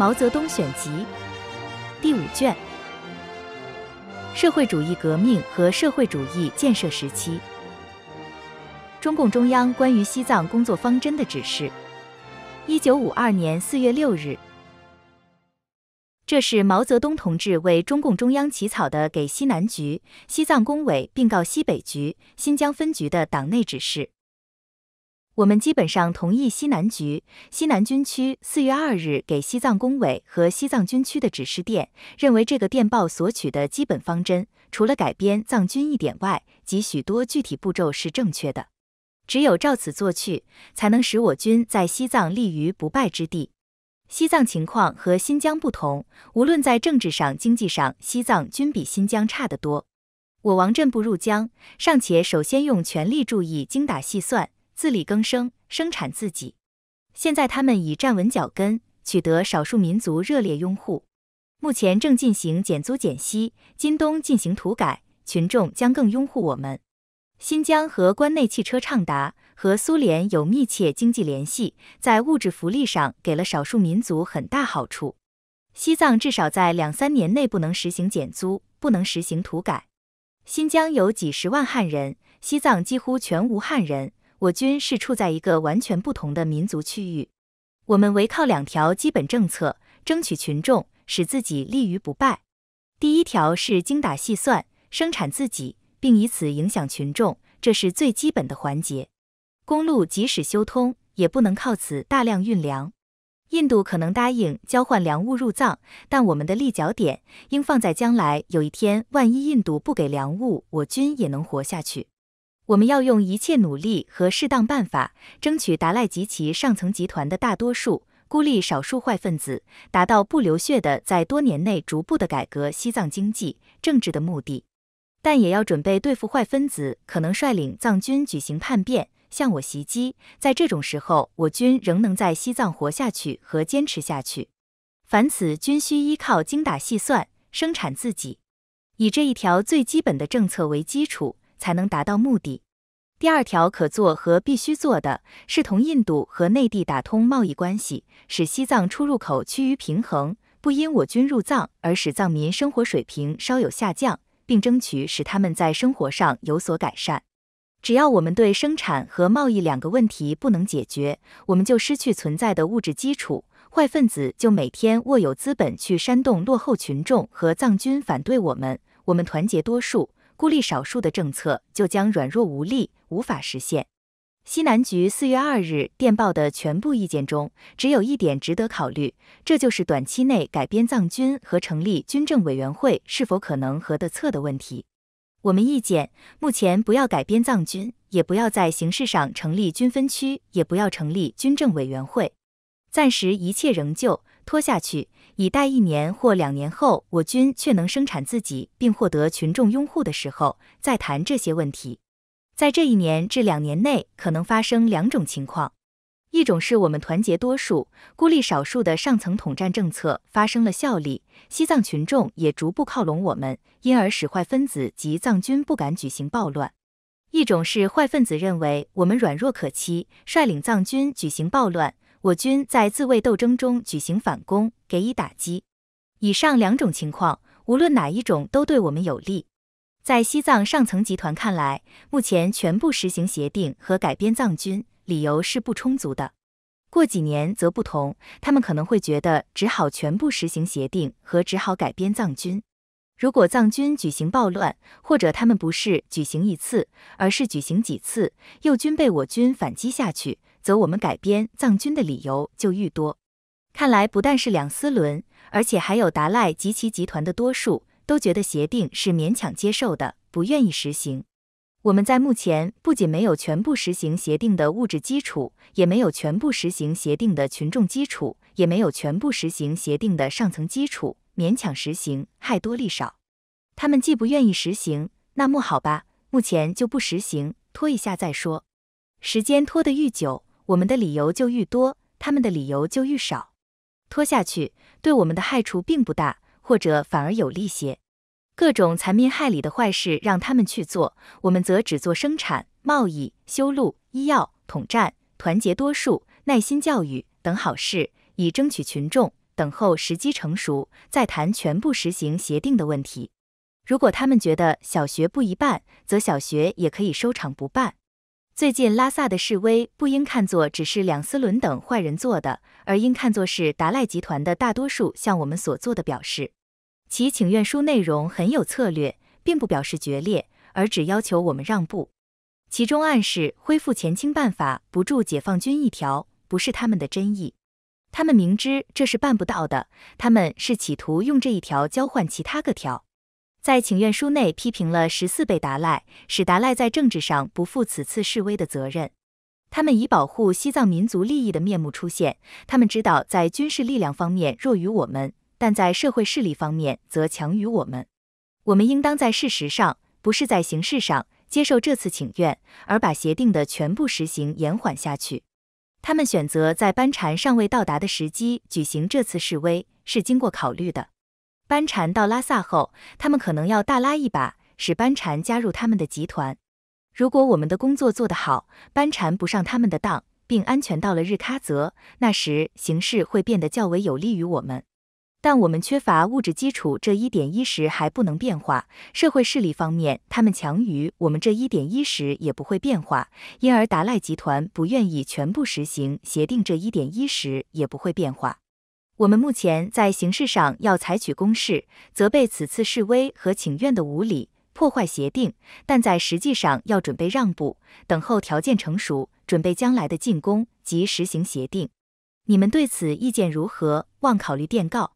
《毛泽东选集》第五卷，社会主义革命和社会主义建设时期，中共中央关于西藏工作方针的指示，一九五二年四月六日。这是毛泽东同志为中共中央起草的给西南局、西藏工委，并告西北局、新疆分局的党内指示。我们基本上同意西南局、西南军区四月二日给西藏工委和西藏军区的指示电，认为这个电报所取的基本方针，除了改编藏军一点外，及许多具体步骤是正确的。只有照此做去，才能使我军在西藏立于不败之地。西藏情况和新疆不同，无论在政治上、经济上，西藏均比新疆差得多。我王震不入疆，尚且首先用全力注意精打细算。自力更生，生产自己。现在他们已站稳脚跟，取得少数民族热烈拥护。目前正进行减租减息，今冬进行土改，群众将更拥护我们。新疆和关内汽车畅达，和苏联有密切经济联系，在物质福利上给了少数民族很大好处。西藏至少在两三年内不能实行减租，不能实行土改。新疆有几十万汉人，西藏几乎全无汉人。我军是处在一个完全不同的民族区域，我们围靠两条基本政策，争取群众，使自己立于不败。第一条是精打细算，生产自己，并以此影响群众，这是最基本的环节。公路即使修通，也不能靠此大量运粮。印度可能答应交换粮物入藏，但我们的立脚点应放在将来有一天，万一印度不给粮物，我军也能活下去。我们要用一切努力和适当办法，争取达赖及其上层集团的大多数，孤立少数坏分子，达到不流血的在多年内逐步的改革西藏经济、政治的目的。但也要准备对付坏分子可能率领藏军举行叛变，向我袭击。在这种时候，我军仍能在西藏活下去和坚持下去。凡此均需依靠精打细算，生产自己，以这一条最基本的政策为基础。才能达到目的。第二条可做和必须做的是同印度和内地打通贸易关系，使西藏出入口趋于平衡，不因我军入藏而使藏民生活水平稍有下降，并争取使他们在生活上有所改善。只要我们对生产和贸易两个问题不能解决，我们就失去存在的物质基础，坏分子就每天握有资本去煽动落后群众和藏军反对我们。我们团结多数。孤立少数的政策就将软弱无力，无法实现。西南局四月二日电报的全部意见中，只有一点值得考虑，这就是短期内改编藏军和成立军政委员会是否可能和得策的问题。我们意见：目前不要改编藏军，也不要在形式上成立军分区，也不要成立军政委员会，暂时一切仍旧拖下去。以待一年或两年后，我军却能生产自己，并获得群众拥护的时候，再谈这些问题。在这一年至两年内，可能发生两种情况：一种是我们团结多数，孤立少数的上层统战政策发生了效力，西藏群众也逐步靠拢我们，因而使坏分子及藏军不敢举行暴乱；一种是坏分子认为我们软弱可欺，率领藏军举行暴乱。我军在自卫斗争中举行反攻，给予打击。以上两种情况，无论哪一种，都对我们有利。在西藏上层集团看来，目前全部实行协定和改编藏军，理由是不充足的。过几年则不同，他们可能会觉得只好全部实行协定和只好改编藏军。如果藏军举行暴乱，或者他们不是举行一次，而是举行几次，又均被我军反击下去。则我们改编藏军的理由就愈多。看来不但是两司伦，而且还有达赖及其集团的多数都觉得协定是勉强接受的，不愿意实行。我们在目前不仅没有全部实行协定的物质基础，也没有全部实行协定的群众基础，也没有全部实行协定的上层基础。勉强实行，害多利少。他们既不愿意实行，那么好吧，目前就不实行，拖一下再说。时间拖得愈久。我们的理由就愈多，他们的理由就愈少。拖下去对我们的害处并不大，或者反而有利些。各种残民害理的坏事让他们去做，我们则只做生产、贸易、修路、医药、统战、团结多数、耐心教育等好事，以争取群众。等候时机成熟，再谈全部实行协定的问题。如果他们觉得小学不一办，则小学也可以收场不办。最近拉萨的示威不应看作只是两斯轮等坏人做的，而应看作是达赖集团的大多数向我们所做的表示。其请愿书内容很有策略，并不表示决裂，而只要求我们让步。其中暗示恢复前清办法不助解放军一条不是他们的真意，他们明知这是办不到的，他们是企图用这一条交换其他各条。在请愿书内批评了十四贝达赖，使达赖在政治上不负此次示威的责任。他们以保护西藏民族利益的面目出现，他们知道在军事力量方面弱于我们，但在社会势力方面则强于我们。我们应当在事实上，不是在形式上接受这次请愿，而把协定的全部实行延缓下去。他们选择在班禅尚未到达的时机举行这次示威，是经过考虑的。班禅到拉萨后，他们可能要大拉一把，使班禅加入他们的集团。如果我们的工作做得好，班禅不上他们的当，并安全到了日喀则，那时形势会变得较为有利于我们。但我们缺乏物质基础这一点一时还不能变化；社会势力方面，他们强于我们这一点一时也不会变化。因而达赖集团不愿意全部实行协定这一点一时也不会变化。我们目前在形式上要采取攻势，责备此次示威和请愿的无理破坏协定；但在实际上要准备让步，等候条件成熟，准备将来的进攻及实行协定。你们对此意见如何？望考虑电告。